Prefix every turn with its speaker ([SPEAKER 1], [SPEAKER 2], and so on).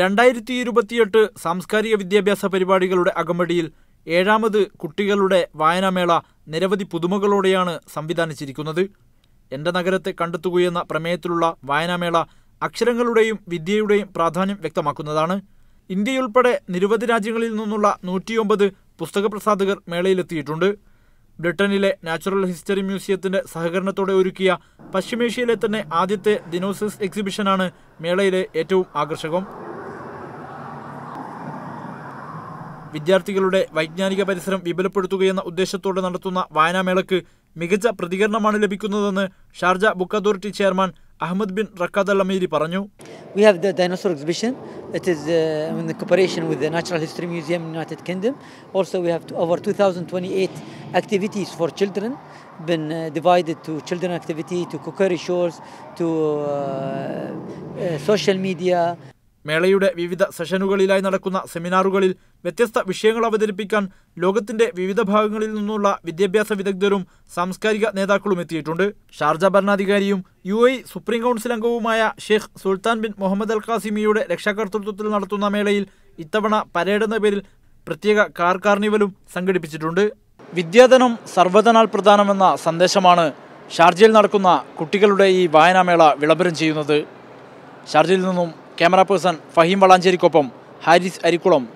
[SPEAKER 1] രണ്ടായിരത്തി ഇരുപത്തിയെട്ട് സാംസ്കാരിക വിദ്യാഭ്യാസ പരിപാടികളുടെ അകമ്പടിയിൽ ഏഴാമത് കുട്ടികളുടെ വായനാമേള നിരവധി പുതുമകളോടെയാണ് സംവിധാനിച്ചിരിക്കുന്നത് എന്റെ നഗരത്തെ കണ്ടെത്തുകയെന്ന പ്രമേയത്തിലുള്ള വായനാമേള അക്ഷരങ്ങളുടെയും വിദ്യയുടെയും പ്രാധാന്യം വ്യക്തമാക്കുന്നതാണ് ഇന്ത്യയുൾപ്പെടെ നിരവധി രാജ്യങ്ങളിൽ നിന്നുള്ള നൂറ്റിയൊമ്പത് പുസ്തകപ്രസാധകർ മേളയിലെത്തിയിട്ടുണ്ട് ബ്രിട്ടനിലെ നാച്ചുറൽ ഹിസ്റ്ററി മ്യൂസിയത്തിന്റെ സഹകരണത്തോടെ ഒരുക്കിയ പശ്ചിമേഷ്യയിലെ തന്നെ ആദ്യത്തെ ദിനോസിസ് എക്സിബിഷനാണ് മേളയിലെ ഏറ്റവും ആകർഷകം വിദ്യാർത്ഥികളുടെ വൈജ്ഞാനിക പരിസരം വിപുലപ്പെടുത്തുകയെന്ന ഉദ്ദേശത്തോടെ നടത്തുന്ന വായനാമേളക്ക് മികച്ച പ്രതികരണമാണ് ലഭിക്കുന്നതെന്ന് Sharjah book authority chairman Ahmed bin Rakkad Al Ameeri പറഞ്ഞു We have the
[SPEAKER 2] dinosaur exhibition. It is uh, in the cooperation with the Natural History Museum in United Kingdom. Also, we have over 2028 activities for children, been uh, divided to children activity,
[SPEAKER 1] to cookery shows, to uh, uh,
[SPEAKER 2] social media.
[SPEAKER 1] മേളയുടെ വിവിധ സെഷനുകളിലായി നടക്കുന്ന സെമിനാറുകളിൽ വ്യത്യസ്ത വിഷയങ്ങൾ അവതരിപ്പിക്കാൻ ലോകത്തിന്റെ വിവിധ ഭാഗങ്ങളിൽ നിന്നുള്ള വിദ്യാഭ്യാസ വിദഗ്ധരും സാംസ്കാരിക നേതാക്കളും എത്തിയിട്ടുണ്ട് ഷാർജ ഭരണാധികാരിയും യു ഐ സുപ്രീം കൗൺസിൽ അംഗവുമായ Sheikh Sultan bin Muhammad Al കാസിമിയുടെ രക്ഷാകർത്തൃത്വത്തിൽ നടത്തുന്ന മേളയിൽ ഇത്തവണ പരേഡ് എന്ന പേരിൽ പ്രത്യേക കാർ കാർണിവലും സംഘടിപ്പിച്ചിട്ടുണ്ട് വിദ്യാധനം സർവ്വധനാൽ പ്രധാനമെന്ന സന്ദേശമാണ് ഷാർജയിൽ നടക്കുന്ന കുട്ടികളുടെ ഈ വായനാമേള വിളംബരം ചെയ്യുന്നത് ഷാർജയിൽ നിന്നും ക്യാമറ പേഴ്സൺ ഫഹീം വളാഞ്ചേരിക്കൊപ്പം ഹാരിസ് അരിക്കുളം